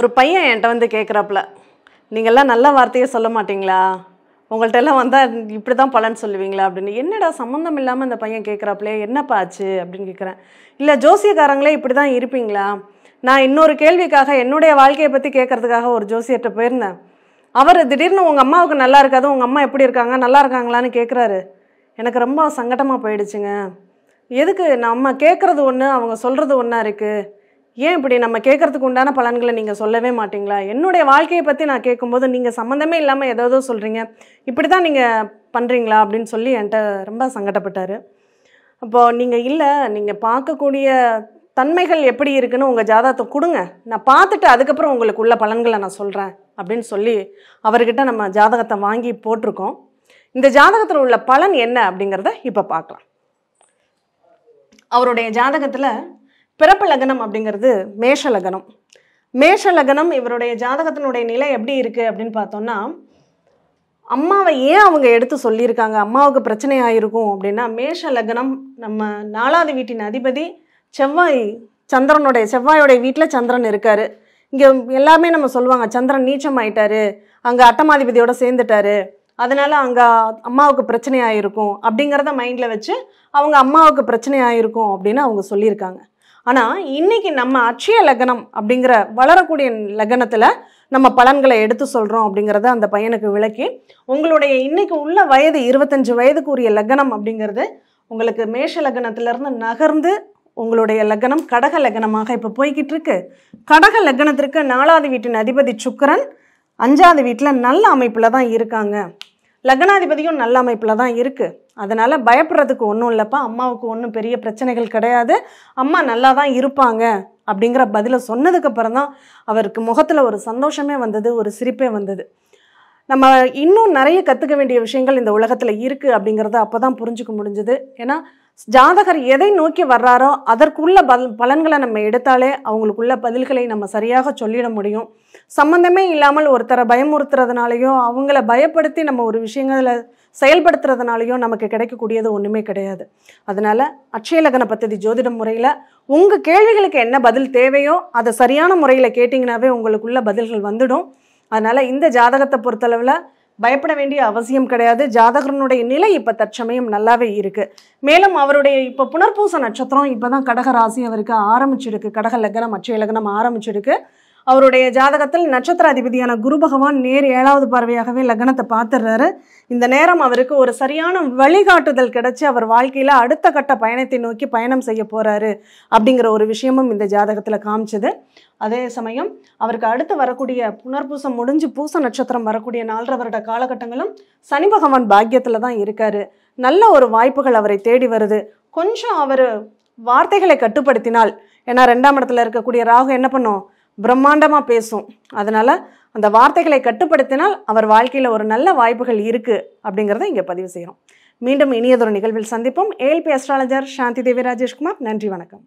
ஒரு பையன் என்கிட்ட வந்து கேட்குறாப்புல நீங்கள்லாம் நல்ல வார்த்தையை சொல்ல மாட்டிங்களா உங்கள்கிட்ட எல்லாம் வந்தால் இப்படி தான் பலன் சொல்லுவீங்களா அப்படின்னு என்னடா சம்மந்தம் இல்லாமல் அந்த பையன் கேட்குறாப்புலே என்னப்பா ஆச்சு அப்படின்னு கேட்குறேன் இல்லை ஜோசியக்காரங்களே இப்படி தான் இருப்பீங்களா நான் இன்னொரு கேள்விக்காக என்னுடைய வாழ்க்கையை பற்றி கேட்குறதுக்காக ஒரு ஜோசியர்கிட்ட போயிருந்தேன் அவர் திடீர்னு உங்கள் அம்மாவுக்கு நல்லா இருக்காது உங்கள் அம்மா எப்படி இருக்காங்க நல்லா இருக்காங்களான்னு கேட்குறாரு எனக்கு ரொம்ப சங்கடமாக போயிடுச்சுங்க எதுக்கு நம்ம கேட்குறது ஒன்று அவங்க சொல்கிறது ஒன்றா இருக்குது ஏன் இப்படி நம்ம கேட்குறதுக்கு உண்டான பலன்களை நீங்கள் சொல்லவே மாட்டிங்களா என்னுடைய வாழ்க்கையை பற்றி நான் கேட்கும்போது நீங்கள் சம்மந்தமே இல்லாமல் ஏதாவது சொல்கிறீங்க இப்படி தான் நீங்கள் பண்ணுறீங்களா அப்படின்னு சொல்லி என்கிட்ட ரொம்ப சங்கடப்பட்டார் அப்போது நீங்கள் இல்லை நீங்கள் பார்க்கக்கூடிய தன்மைகள் எப்படி இருக்குன்னு உங்கள் ஜாதகத்தை கொடுங்க நான் பார்த்துட்டு அதுக்கப்புறம் உங்களுக்கு உள்ள பலன்களை நான் சொல்கிறேன் அப்படின்னு சொல்லி அவர்கிட்ட நம்ம ஜாதகத்தை வாங்கி போட்டிருக்கோம் இந்த ஜாதகத்தில் உள்ள பலன் என்ன அப்படிங்கிறத இப்போ பார்க்கலாம் அவருடைய ஜாதகத்தில் பிறப்பு லக்னம் அப்படிங்கிறது மேஷ லக்னம் மேஷ லக்னம் இவருடைய ஜாதகத்தினுடைய நிலை எப்படி இருக்குது அப்படின்னு பார்த்தோம்னா அம்மாவை ஏன் அவங்க எடுத்து சொல்லியிருக்காங்க அம்மாவுக்கு பிரச்சனை ஆயிருக்கும் அப்படின்னா மேஷ லக்னம் நம்ம நாலாவது வீட்டின் அதிபதி செவ்வாய் சந்திரனுடைய செவ்வாயோடைய வீட்டில் சந்திரன் இருக்கார் இங்கே எல்லாமே நம்ம சொல்லுவாங்க சந்திரன் நீச்சம் ஆயிட்டார் அங்கே அட்டமாதிபதியோடு சேர்ந்துட்டாரு அதனால் அங்கே அம்மாவுக்கு பிரச்சனையாக இருக்கும் அப்படிங்கிறத மைண்டில் வச்சு அவங்க அம்மாவுக்கு பிரச்சனையாக ஆயிருக்கும் அப்படின்னு அவங்க சொல்லியிருக்காங்க ஆனால் இன்றைக்கி நம்ம அட்சய லக்னம் அப்படிங்கிற வளரக்கூடிய லக்னத்தில் நம்ம பலன்களை எடுத்து சொல்கிறோம் அப்படிங்கிறத அந்த பையனுக்கு விளக்கி உங்களுடைய இன்னைக்கு உள்ள வயது இருபத்தஞ்சு வயதுக்குரிய லக்னம் அப்படிங்கிறது உங்களுக்கு மேஷ லக்னத்திலேருந்து நகர்ந்து உங்களுடைய லக்னம் கடக லக்னமாக இப்போ போய்கிட்டு இருக்கு கடக லக்னத்திற்கு நாலாவது வீட்டின் அதிபதி சுக்கரன் அஞ்சாவது வீட்டில் நல்ல அமைப்பில் தான் இருக்காங்க லக்னாதிபதியும் நல்ல அமைப்பில் தான் இருக்குது அதனால் பயப்படுறதுக்கு ஒன்றும் இல்லைப்பா அம்மாவுக்கு ஒன்றும் பெரிய பிரச்சனைகள் கிடையாது அம்மா நல்லா தான் இருப்பாங்க அப்படிங்கிற பதிலை சொன்னதுக்கப்புறம் தான் அவருக்கு முகத்தில் ஒரு சந்தோஷமே வந்தது ஒரு சிரிப்பே வந்தது நம்ம இன்னும் நிறைய கற்றுக்க வேண்டிய விஷயங்கள் இந்த உலகத்தில் இருக்குது அப்படிங்கிறத அப்போ தான் புரிஞ்சுக்க முடிஞ்சுது ஏன்னா ஜாதகர் எதை நோக்கி வர்றாரோ அதற்குள்ள பல் பலன்களை நம்ம எடுத்தாலே அவங்களுக்குள்ள பதில்களை நம்ம சரியாக சொல்லிட முடியும் சம்மந்தமே இல்லாமல் ஒருத்தரை பயமுறுத்துறதுனாலையோ அவங்கள பயப்படுத்தி நம்ம ஒரு விஷயங்களை செயல்படுத்துறதுனாலையோ நமக்கு கிடைக்கக்கூடியது ஒன்றுமே கிடையாது அதனால் அக்ஷயலகன பத்ததி ஜோதிட முறையில் உங்கள் கேள்விகளுக்கு என்ன பதில் தேவையோ அதை சரியான முறையில் கேட்டிங்கனாவே உங்களுக்குள்ள பதில்கள் வந்துடும் அதனால் இந்த ஜாதகத்தை பொறுத்தளவில் பயப்பட வேண்டிய அவசியம் கிடையாது ஜாதகனுடைய நிலை இப்போ தற்சமயம் நல்லாவே இருக்குது மேலும் அவருடைய இப்போ புனர்பூச நட்சத்திரம் இப்போ தான் அவருக்கு ஆரம்பிச்சிருக்கு கடக லக்னம் அச்சய லக்னம் ஆரம்பிச்சிருக்கு அவருடைய ஜாதகத்தில் நட்சத்திர அதிபதியான குரு பகவான் நேர் ஏழாவது பார்வையாகவே லக்னத்தை பார்த்துடுறாரு இந்த நேரம் அவருக்கு ஒரு சரியான வழிகாட்டுதல் கிடைச்சி அவர் வாழ்க்கையில் அடுத்த கட்ட பயணத்தை நோக்கி பயணம் செய்ய போகிறாரு அப்படிங்கிற ஒரு விஷயமும் இந்த ஜாதகத்தில் காமிச்சது அதே சமயம் அவருக்கு அடுத்து வரக்கூடிய புனர்பூசம் முடிஞ்சு பூச நட்சத்திரம் வரக்கூடிய நாலரை வருட காலகட்டங்களும் சனி பகவான் பாக்கியத்தில் தான் இருக்காரு நல்ல ஒரு வாய்ப்புகள் அவரை தேடி வருது கொஞ்சம் அவர் வார்த்தைகளை கட்டுப்படுத்தினால் ஏன்னா ரெண்டாம் இடத்துல இருக்கக்கூடிய ராகு என்ன பண்ணும் பிரம்மாண்டமாக பேசும் அதனால் அந்த வார்த்தைகளை கட்டுப்படுத்தினால் அவர் வாழ்க்கையில் ஒரு நல்ல வாய்ப்புகள் இருக்குது அப்படிங்கிறத இங்கே பதிவு செய்கிறோம் மீண்டும் இனியதொரு நிகழ்வில் சந்திப்போம் ஏஎல்பி அஸ்ட்ராலஜர் சாந்தி தேவி ராஜேஷ்குமார் நன்றி வணக்கம்